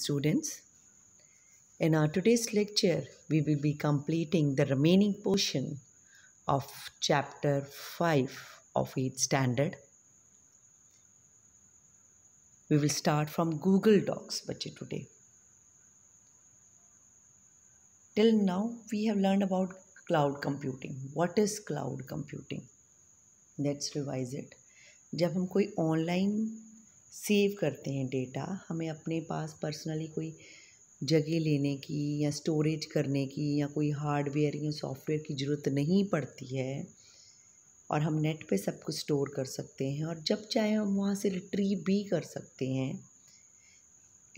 Students, in our today's lecture, we will be completing the remaining portion of chapter 5 of 8th standard. We will start from Google Docs budget today. Till now, we have learned about cloud computing. What is cloud computing? Let's revise it. जब हम कोई online save करते हैं data हमें अपने पास personally कोई जगह लेने की या स्टोरेज करने की या कोई हार्डवेयर या सॉफ्टवेयर की ज़रूरत नहीं पड़ती है और हम नेट पे सब कुछ स्टोर कर सकते हैं और जब चाहे हम वहाँ से रिट्रीव भी कर सकते हैं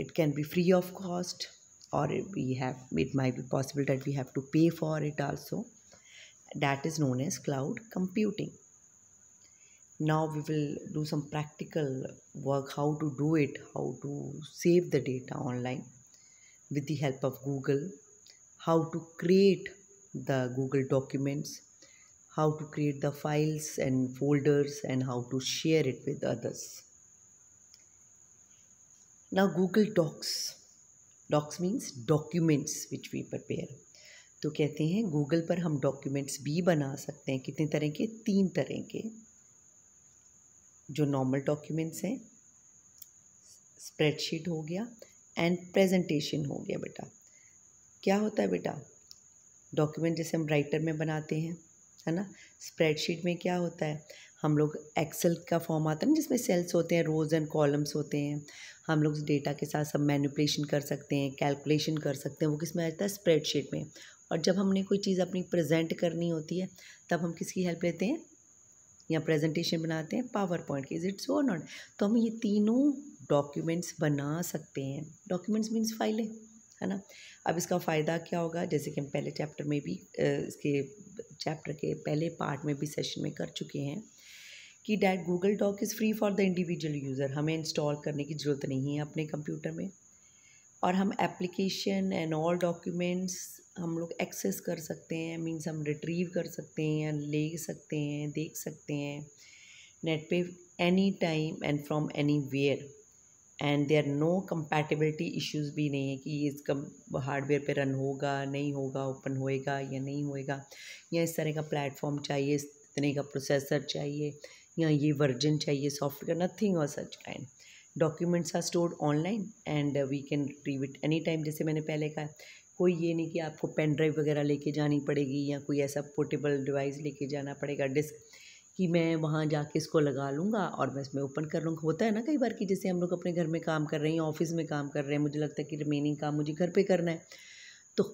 it can be free of cost और we have it my be possible that we have to pay for it also that is known as cloud computing now we will do some practical work how to do it how to save the data online with the help of google how to create the google documents how to create the files and folders and how to share it with others now google docs docs means documents which we prepare तो कहते हैं Google पर हम documents भी बना सकते हैं कितने तरह के तीन तरह के जो नॉर्मल डॉक्यूमेंट्स हैं स्प्रेडशीट हो गया एंड प्रेजेंटेशन हो गया बेटा क्या होता है बेटा डॉक्यूमेंट जैसे हम राइटर में बनाते हैं है ना स्प्रेडशीट में क्या होता है हम लोग एक्सेल का फॉर्म आता है ना जिसमें सेल्स होते हैं रोज एंड कॉलम्स होते हैं हम लोग डेटा के साथ सब मैनिपुलेशन कर सकते हैं कैलकुलेशन कर सकते हैं वो किस में आ जाता है स्प्रेडशीट में और जब हमने कोई चीज़ अपनी प्रेजेंट करनी होती है तब हम किसकी हेल्प लेते हैं या प्रेजेंटेशन बनाते हैं पावर पॉइंट की इज़ इट्स वो नॉट तो हम ये तीनों डॉक्यूमेंट्स बना सकते हैं डॉक्यूमेंट्स मीन्स फाइलें है ना अब इसका फ़ायदा क्या होगा जैसे कि हम पहले चैप्टर में भी इसके चैप्टर के पहले पार्ट में भी सेशन में कर चुके हैं कि that Google doc is free for the individual user हमें इंस्टॉल करने की ज़रूरत नहीं है अपने कंप्यूटर में और हम एप्लीकेशन एंड ऑल डॉक्यूमेंट्स हम लोग एक्सेस कर सकते हैं मीन्स हम रिट्रीव कर सकते हैं या ले सकते हैं देख सकते हैं नेट पे any time and from anywhere and are no compatibility issues भी नहीं है कि ये इसका हार्डवेयर पे रन होगा नहीं होगा ओपन होएगा या नहीं होएगा या इस तरह का प्लेटफॉर्म चाहिए इस तरह का प्रोसेसर चाहिए या ये वर्जन चाहिए सॉफ्टवेयर नथिंग और such kind documents are stored online and we can retrieve it any time जैसे मैंने पहले कहा कोई ये नहीं कि आपको पेन ड्राइव वगैरह लेके जानी पड़ेगी या कोई ऐसा पोर्टेबल डिवाइस लेके जाना पड़ेगा डिस्क कि मैं वहाँ जाके इसको लगा लूँगा और मैं इसमें ओपन कर लूँगा होता है ना कई बार कि जैसे हम लोग अपने घर में काम कर रहे हैं ऑफिस में काम कर रहे हैं मुझे लगता है कि रिमेनिंग काम मुझे घर पर करना है तो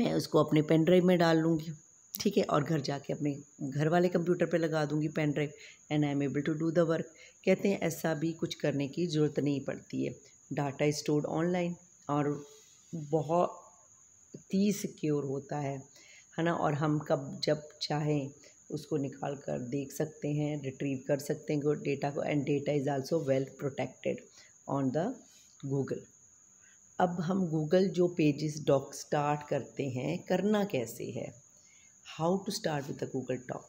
मैं उसको अपने पेन ड्राइव में डाल लूँगी ठीक है और घर जाके अपने घर वाले कंप्यूटर पे लगा दूंगी pen drive and I am able to do the work कहते हैं ऐसा भी कुछ करने की ज़रूरत नहीं पड़ती है डाटा स्टोर्ड ऑनलाइन और बहुत इतनी सिक्योर होता है है ना और हम कब जब चाहें उसको निकाल कर देख सकते हैं रिट्रीव कर सकते हैं डेटा को and data is also well protected on the Google अब हम गूगल जो पेजेस डॉक स्टार्ट करते हैं करना कैसे है how to start with the Google doc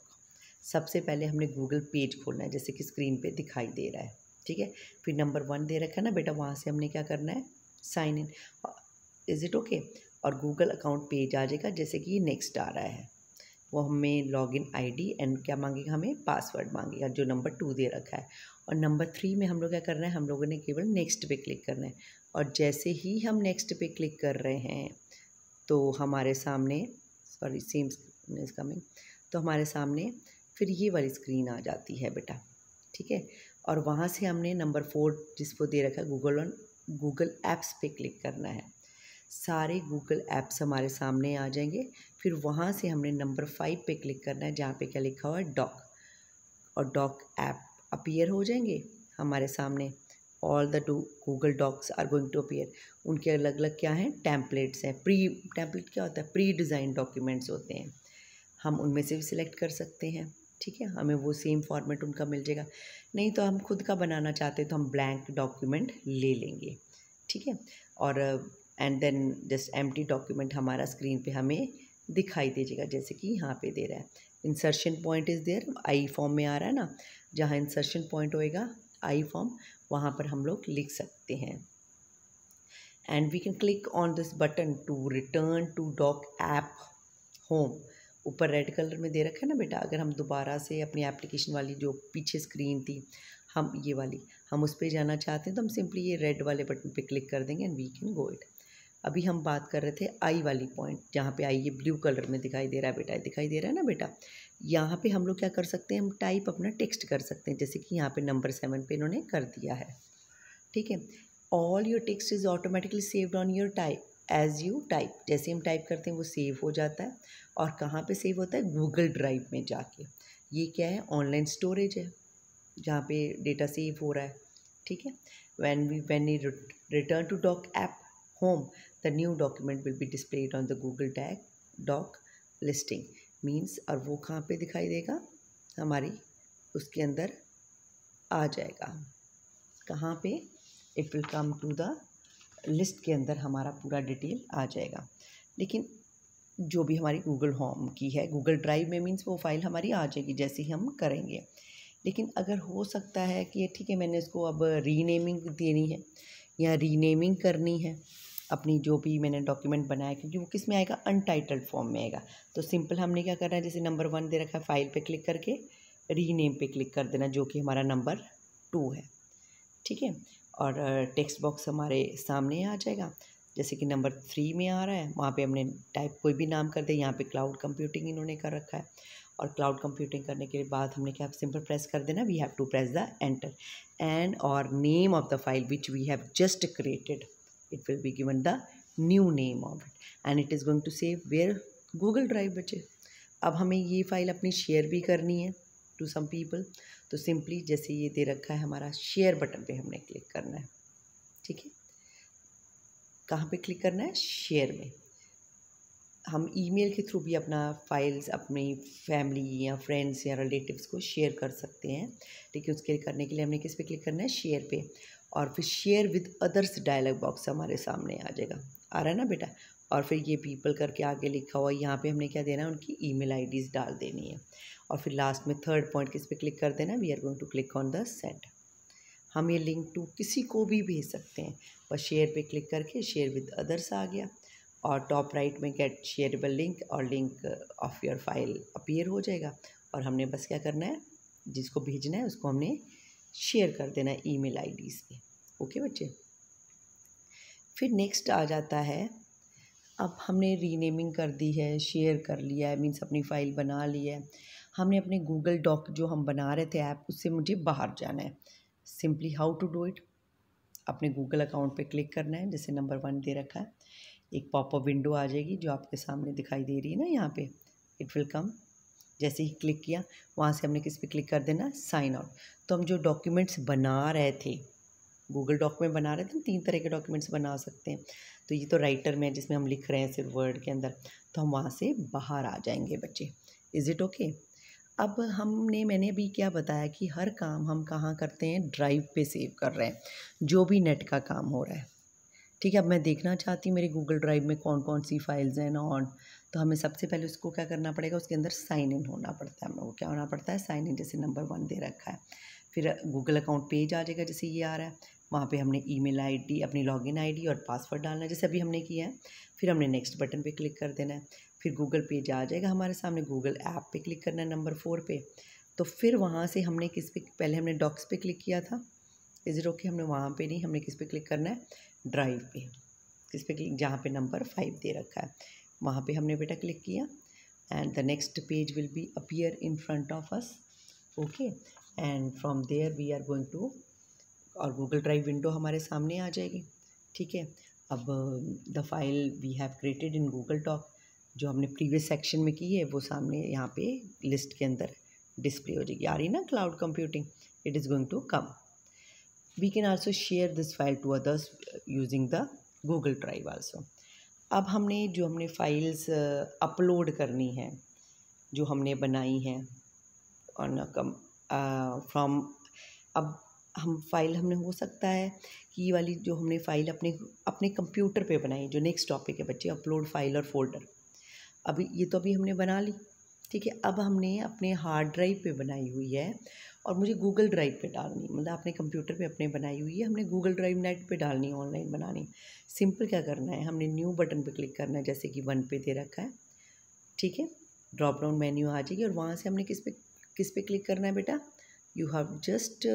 सबसे पहले हमने गूगल पेज खोलना है जैसे कि स्क्रीन पे दिखाई दे रहा है ठीक है फिर नंबर वन दे रखा है ना बेटा वहाँ से हमने क्या करना है sign in is it okay और गूगल अकाउंट पेज आ जाएगा जैसे कि ये नेक्स्ट आ रहा है वो हमें लॉगिन आईडी एंड क्या मांगेगा हमें पासवर्ड मांगेगा जो नंबर टू दे रखा है और नंबर थ्री में हम लोग क्या करना है हम लोगों ने केवल नेक्स्ट पे क्लिक करना है और जैसे ही हम नेक्स्ट पे क्लिक कर रहे हैं तो हमारे सामने सॉरी सेम इज कमिंग तो हमारे सामने फिर ये वाली स्क्रीन आ जाती है बेटा ठीक है और वहाँ से हमने नंबर फोर जिसको दे रखा है गूगल ऑन गूगल ऐप्स पर क्लिक करना है सारे गूगल ऐप्स हमारे सामने आ जाएंगे फिर वहाँ से हमने नंबर फाइव पे क्लिक करना है जहाँ पे क्या लिखा हुआ है डॉक और डॉक ऐप अपीयर हो जाएंगे हमारे सामने all the two Google docs are going to appear उनके अलग अलग क्या हैं टैम्पलेट्स हैं प्री टैम्पलेट क्या होता है प्री डिज़ाइन डॉक्यूमेंट्स होते हैं हम उनमें से भी सिलेक्ट कर सकते हैं ठीक है हमें वो सेम फॉर्मेट उनका मिल जाएगा नहीं तो हम खुद का बनाना चाहते हैं तो हम ब्लैंक डॉक्यूमेंट ले लेंगे ठीक है और and then just am document हमारा स्क्रीन पे हमें दिखाई दीजिएगा जैसे कि यहाँ पे दे रहा है insertion point is there I form में आ रहा है ना जहाँ इंसर्शन पॉइंट होएगा आई फॉर्म वहाँ पर हम लोग लिख सकते हैं and we can click on this button to return to doc app home ऊपर रेड कलर में दे रखा है ना बेटा अगर हम दोबारा से अपनी एप्लीकेशन वाली जो पीछे स्क्रीन थी हम ये वाली हम उस पर जाना चाहते हैं तो हम सिंपली ये रेड वाले बटन पे क्लिक कर देंगे and we can go it अभी हम बात कर रहे थे आई वाली पॉइंट जहाँ पे आई ये ब्लू कलर में दिखाई दे रहा है बेटा दिखाई दे रहा है ना बेटा यहाँ पे हम लोग क्या कर सकते हैं हम टाइप अपना टेक्स्ट कर सकते हैं जैसे कि यहाँ पे नंबर सेवन पे इन्होंने कर दिया है ठीक है all your text is automatically saved on your type as you type जैसे हम टाइप करते हैं वो सेव हो जाता है और कहाँ पर सेव होता है गूगल ड्राइव में जाके ये क्या है ऑनलाइन स्टोरेज है जहाँ पर डेटा सेव हो रहा है ठीक है when we when you return to doc app home The new document will be displayed on the Google Tag Doc listing. Means और वो कहाँ पर दिखाई देगा हमारी उसके अंदर आ जाएगा कहाँ पर it will come to the list के अंदर हमारा पूरा डिटेल आ जाएगा लेकिन जो भी हमारी गूगल होम की है गूगल ड्राइव में मीन्स वो फाइल हमारी आ जाएगी जैसे ही हम करेंगे लेकिन अगर हो सकता है कि ठीक है मैंने इसको अब रीनेमिंग देनी है या रीनेमिंग करनी है अपनी जो भी मैंने डॉक्यूमेंट बनाया क्योंकि वो किस में आएगा अनटाइटल्ड फॉर्म में आएगा तो सिंपल हमने क्या करना है जैसे नंबर वन दे रखा है फाइल पे क्लिक करके रीनेम पे क्लिक कर देना जो कि हमारा नंबर टू है ठीक है और टेक्स्ट बॉक्स हमारे सामने आ जाएगा जैसे कि नंबर थ्री में आ रहा है वहाँ पे हमने टाइप कोई भी नाम कर दे यहाँ पे क्लाउड कंप्यूटिंग इन्होंने कर रखा है और क्लाउड कंप्यूटिंग करने के बाद हमने क्या सिंपल प्रेस कर देना we have to press the enter and और name of the file which we have just created it will be given the new name of it and it is going to save where google drive बचे अब हमें ये file अपनी share भी करनी है to some people तो simply जैसे ये दे रखा है हमारा शेयर बटन pe हमने क्लिक करना है ठीक है कहाँ pe क्लिक करना है शेयर mein हम ईमेल के थ्रू भी अपना फाइल्स अपनी फैमिली या फ्रेंड्स या रिलेटिव्स को शेयर कर सकते हैं लेकिन उसके लिए करने के लिए हमने किस पे क्लिक करना है शेयर पे और फिर share with others dialog box हमारे सामने आ जाएगा आ रहा है ना बेटा और फिर ये पीपल करके आगे लिखा हुआ यहाँ पे हमने क्या देना है उनकी ईमेल आईडीज डाल देनी है और फिर लास्ट में थर्ड पॉइंट किस पे क्लिक कर देना we are going to click on the set हम ये लिंक टू किसी को भी भेज सकते हैं बस शेयर पे क्लिक करके शेयर विद अदर्स आ गया और टॉप राइट में गेट शेयरबल लिंक और link of your file appear हो जाएगा और हमने बस क्या करना है जिसको भेजना है उसको हमने शेयर कर देना ईमेल आईडीज़ पे ओके बच्चे फिर नेक्स्ट आ जाता है अब हमने रीनेमिंग कर दी है शेयर कर लिया है मीन्स अपनी फ़ाइल बना ली है हमने अपने गूगल डॉक जो हम बना रहे थे ऐप उससे मुझे बाहर जाना है simply how to do it अपने गूगल अकाउंट पे क्लिक करना है जैसे नंबर वन दे रखा है एक पॉपअप विंडो आ जाएगी जो आपके सामने दिखाई दे रही है ना यहाँ पे इट विल कम जैसे ही क्लिक किया वहाँ से हमने किस पे क्लिक कर देना साइन आउट तो हम जो डॉक्यूमेंट्स बना रहे थे गूगल डॉक्यूमेंट बना रहे थे हम तीन तरह के डॉक्यूमेंट्स बना सकते हैं तो ये तो राइटर में है जिसमें हम लिख रहे हैं सिर्फ वर्ड के अंदर तो हम वहाँ से बाहर आ जाएंगे बच्चे इज़ इट ओके अब हमने मैंने अभी क्या बताया कि हर काम हम कहाँ करते हैं ड्राइव पे सेव कर रहे हैं जो भी नेट का काम हो रहा है ठीक है अब मैं देखना चाहती हूँ मेरे गूगल ड्राइव में कौन कौन सी फाइल्स हैं नॉन तो हमें सबसे पहले उसको क्या करना पड़ेगा उसके अंदर साइन इन होना पड़ता है हम वो क्या होना पड़ता है साइन इन जैसे नंबर वन दे रखा है फिर गूगल अकाउंट पेज आ जाएगा जैसे ये आ रहा है वहाँ पे हमने ईमेल आईडी अपनी लॉगिन आईडी और पासवर्ड डालना है जैसे अभी हमने किया है फिर हमने नेक्स्ट बटन पे क्लिक कर देना है फिर गूगल पेज आ जाएगा हमारे सामने गूगल ऐप पे क्लिक करना है नंबर फोर पे तो फिर वहाँ से हमने किस पे पहले हमने डॉक्स पे क्लिक किया था इज रोके हमने वहाँ पर नहीं हमने किस पे क्लिक करना है ड्राइव पे किस पे क्लिक जहाँ पर नंबर फाइव दे रखा है वहाँ पे हमने बेटा क्लिक किया and the next page will be appear in front of us okay and from there we are going to और गूगल ड्राइव विंडो हमारे सामने आ जाएगी ठीक है अब the file we have created in Google doc जो हमने प्रीवियस सेक्शन में की है वो सामने यहाँ पे लिस्ट के अंदर डिस्प्ले हो जाएगी आ रही ना cloud computing it is going to come we can also share this file to others using the Google drive also अब हमने जो हमने फाइल्स अपलोड करनी है जो हमने बनाई हैं ऑन कम फ्रॉम अब हम फाइल हमने हो सकता है कि ये वाली जो हमने फ़ाइल अपने अपने कंप्यूटर पे बनाई जो नेक्स्ट टॉपिक है बच्चे अपलोड फाइल और फोल्डर अभी ये तो अभी हमने बना ली ठीक है अब हमने अपने हार्ड ड्राइव पे बनाई हुई है और मुझे गूगल ड्राइव पे डालनी मतलब आपने कंप्यूटर पे अपने बनाई हुई है हमने गूगल ड्राइव नेट पे डालनी है ऑनलाइन बनानी सिंपल क्या करना है हमने न्यू बटन पे क्लिक करना है जैसे कि वन पे दे रखा है ठीक है ड्रॉप डाउन मेन्यू आ जाएगी और वहाँ से हमने किस पे किस पे क्लिक करना है बेटा you have just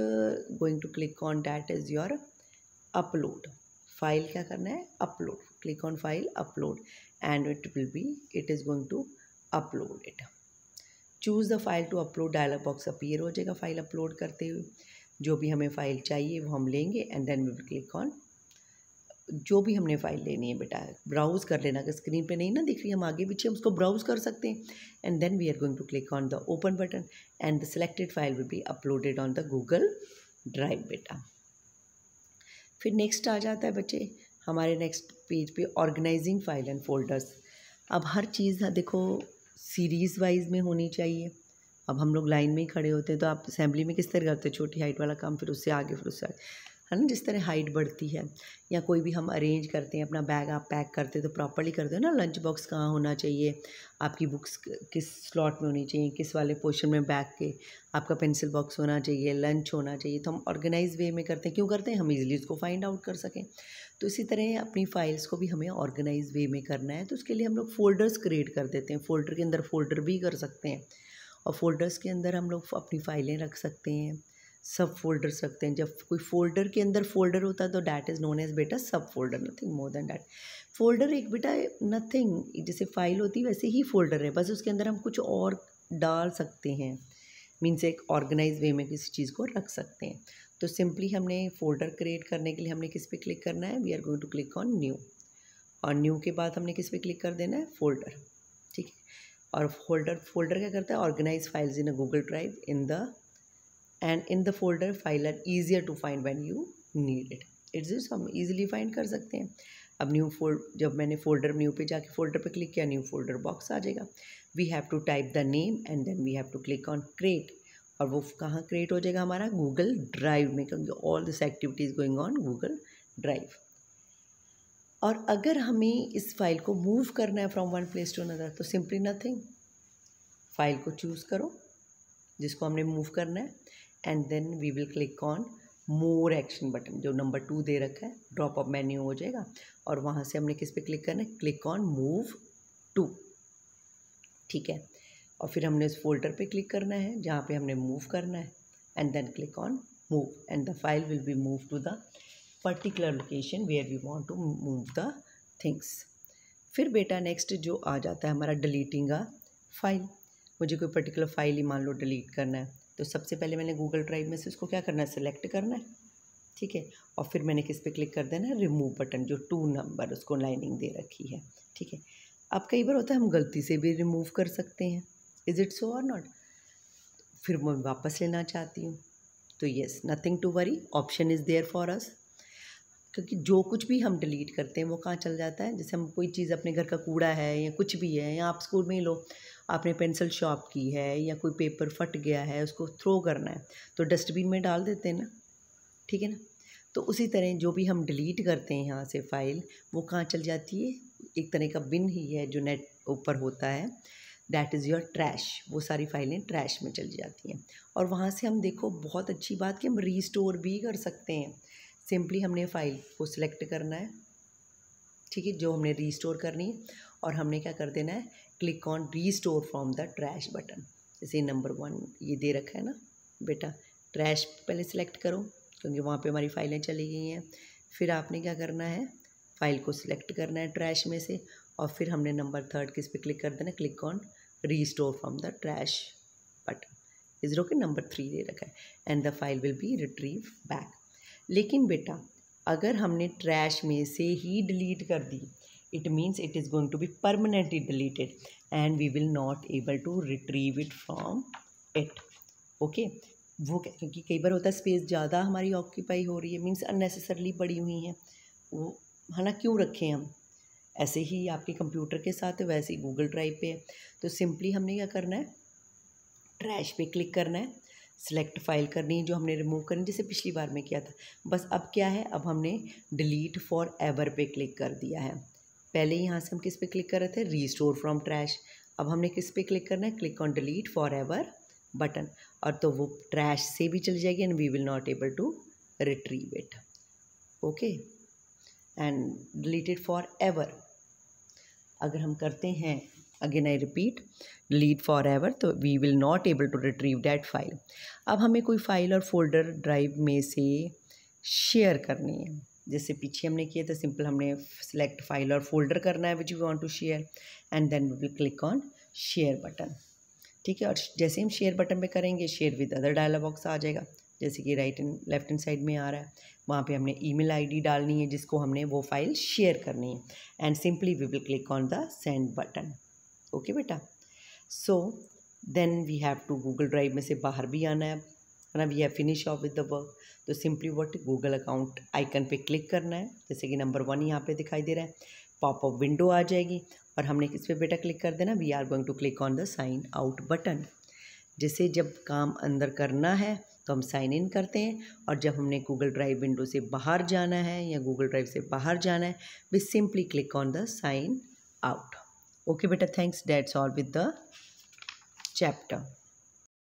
going to click on that is your upload file क्या करना है upload click on file upload and it will be it is going to upload it choose the file to upload dialog box appear हो जाएगा file upload करते हुए जो भी हमें फ़ाइल चाहिए वो हम लेंगे and then we click on जो भी हमने फ़ाइल लेनी है बेटा ब्राउज़ कर लेना अगर स्क्रीन पे नहीं ना दिख रही हम आगे पीछे हम उसको ब्राउज़ कर सकते हैं and then we are going to click on the open button and the selected file will be uploaded on the Google drive बेटा फिर नेक्स्ट आ जाता है बच्चे हमारे नेक्स्ट पेज पे ऑर्गेनाइजिंग फाइल एंड फोल्डर्स अब हर चीज़ देखो सीरीज़ वाइज में होनी चाहिए अब हम लोग लाइन में ही खड़े होते हैं तो आप असेंबली में किस तरह करते हैं छोटी हाइट वाला काम फिर उससे आगे फिर उससे आगे है ना जिस तरह हाइट बढ़ती है या कोई भी हम अरेंज करते हैं अपना बैग आप पैक करते हैं तो प्रॉपरली करते हो ना लंच बॉक्स कहाँ होना चाहिए आपकी बुक्स किस स्लॉट में होनी चाहिए किस वाले पोर्शन में बैग के आपका पेंसिल बॉक्स होना चाहिए लंच होना चाहिए तो हम ऑर्गेनाइज वे में करते हैं क्यों करते हैं हम इजीली उसको फाइंड आउट कर सकें तो इसी तरह अपनी फ़ाइल्स को भी हमें ऑर्गेनाइज वे में करना है तो उसके लिए हम लोग फ़ोल्डर्स क्रिएट कर देते हैं फ़ोल्डर के अंदर फ़ोल्डर भी कर सकते हैं और फ़ोल्डर्स के अंदर हम लोग अपनी फ़ाइलें रख सकते हैं सब फोल्डर्स रखते हैं जब कोई फोल्डर के अंदर फोल्डर होता है तो डैट इज़ नोन एज बेटा सब folder nothing more than that folder एक बेटा नथिंग जैसे फाइल होती है वैसे ही फोल्डर है बस उसके अंदर हम कुछ और डाल सकते हैं मीन्स एक ऑर्गेनाइज वे में किसी चीज़ को रख सकते हैं तो सिंपली हमने फोल्डर क्रिएट करने के लिए हमने किस पे क्लिक करना है we are going to click on new और न्यू के बाद हमने किस पे क्लिक कर देना है फोल्डर ठीक है और फोल्डर फोल्डर क्या करता है organize files in a Google drive in the and in the folder file are easier to find when you need it it's is हम ईजिली फाइंड कर सकते हैं अब न्यू फोल्ड जब मैंने फोल्डर न्यू पे जाके फोल्डर पे क्लिक किया न्यू फोल्डर बॉक्स आ जाएगा we have to type the name and then we have to click on create और वो कहाँ क्रिएट हो जाएगा हमारा गूगल ड्राइव में क्योंकि all this activities going on Google drive और अगर हमें इस फाइल को मूव करना है from one place to another तो सिंपली नथिंग फाइल को चूज़ करो जिसको हमने मूव करना है and then we will click on more action button जो नंबर टू दे रखा है ड्रॉप अप मेन्यू हो जाएगा और वहाँ से हमने किस पे क्लिक करना है क्लिक ऑन मूव टू ठीक है और फिर हमने इस फोल्डर पे क्लिक करना है जहाँ पे हमने मूव करना है and then click on move and the file will be move to the particular location where we want to move the things फिर बेटा नेक्स्ट जो आ जाता है हमारा डिलीटिंग का फाइल मुझे कोई पर्टिकुलर फाइल ही मान लो डिलीट करना है तो सबसे पहले मैंने गूगल ड्राइव में से उसको क्या करना है सेलेक्ट करना है ठीक है और फिर मैंने किस पे क्लिक कर देना है रिमूव बटन जो टू नंबर उसको लाइनिंग दे रखी है ठीक है अब कई बार होता है हम गलती से भी रिमूव कर सकते हैं इज़ इट सो और नॉट फिर मैं वापस लेना चाहती हूँ तो yes nothing to worry option is there for us क्योंकि जो कुछ भी हम डिलीट करते हैं वो कहाँ चल जाता है जैसे हम कोई चीज़ अपने घर का कूड़ा है या कुछ भी है या आप स्कूल में ही लो आपने पेंसिल शॉप की है या कोई पेपर फट गया है उसको थ्रो करना है तो डस्टबिन में डाल देते हैं ना ठीक है ना तो उसी तरह जो भी हम डिलीट करते हैं यहाँ से फाइल वो कहाँ चल जाती है एक तरह का बिन ही है जो नेट ऊपर होता है दैट इज़ योर ट्रैश वो सारी फाइलें ट्रैश में चली जाती हैं और वहाँ से हम देखो बहुत अच्छी बात कि हम रीस्टोर भी कर सकते हैं सिंपली हमने फ़ाइल को सिलेक्ट करना है ठीक है जो हमने रीस्टोर करनी है और हमने क्या कर देना है click on restore from the trash button जैसे नंबर वन ये दे रखा है ना बेटा ट्रैश पहले सिलेक्ट करो क्योंकि वहाँ पे हमारी फ़ाइलें चली गई हैं फिर आपने क्या करना है फ़ाइल को सिलेक्ट करना है ट्रैश में से और फिर हमने नंबर थर्ड किस पे क्लिक कर देना click on restore from the trash button is रोके नंबर थ्री दे रखा है and the file will be retrieve back लेकिन बेटा अगर हमने ट्रैश में से ही डिलीट कर दी it means it is going to be permanently deleted and we will not able to retrieve it from it okay वो क्योंकि कई बार होता है स्पेस ज़्यादा हमारी ऑक्यूपाई हो रही है मीन्स अननेसेसरली बड़ी हुई हैं वो है ना क्यों रखें हम ऐसे ही आपके कंप्यूटर के साथ है वैसे ही गूगल ड्राइव पे है तो सिंपली हमने क्या करना है ट्रैश पे क्लिक करना है सेलेक्ट फाइल करनी है जो हमने रिमूव करनी जैसे पिछली बार में किया था बस अब क्या है अब हमने डिलीट फॉर एवर पे क्लिक कर दिया है पहले यहाँ से हम किस पे क्लिक कर रहे थे रीस्टोर फ्रॉम ट्रैश अब हमने किस पे क्लिक करना है क्लिक ऑन डिलीट फॉर एवर बटन और तो वो ट्रैश से भी चली जाएगी and we will not able to retrieve it okay and deleted forever एवर अगर हम करते हैं again I repeat delete forever एवर तो we will not able to retrieve that file अब हमें कोई फाइल और फोल्डर ड्राइव में से शेयर करनी है जैसे पीछे हमने किया था सिंपल हमने सेलेक्ट फाइल और फोल्डर करना है which you want to share and then we will click on share button ठीक है और जैसे हम शेयर बटन पे करेंगे share with other dialog box आ जाएगा जैसे कि right and left and side में आ रहा है वहाँ पे हमने ईमेल आईडी डालनी है जिसको हमने वो फाइल शेयर करनी है and simply we will click on the send button okay बेटा so then we have to Google drive में से बाहर भी आना है है ना we have finish off with the work तो simply what Google account icon पे क्लिक करना है जैसे कि नंबर वन यहाँ पे दिखाई दे रहा है पॉप अप विंडो आ जाएगी और हमने किस पर बेटा क्लिक कर देना we are going to click on the sign out button जैसे जब काम अंदर करना है तो हम साइन इन करते हैं और जब हमने गूगल ड्राइव विंडो से बाहर जाना है या गूगल ड्राइव से बाहर जाना है we simply click on the sign out okay बेटा thanks that's all with the chapter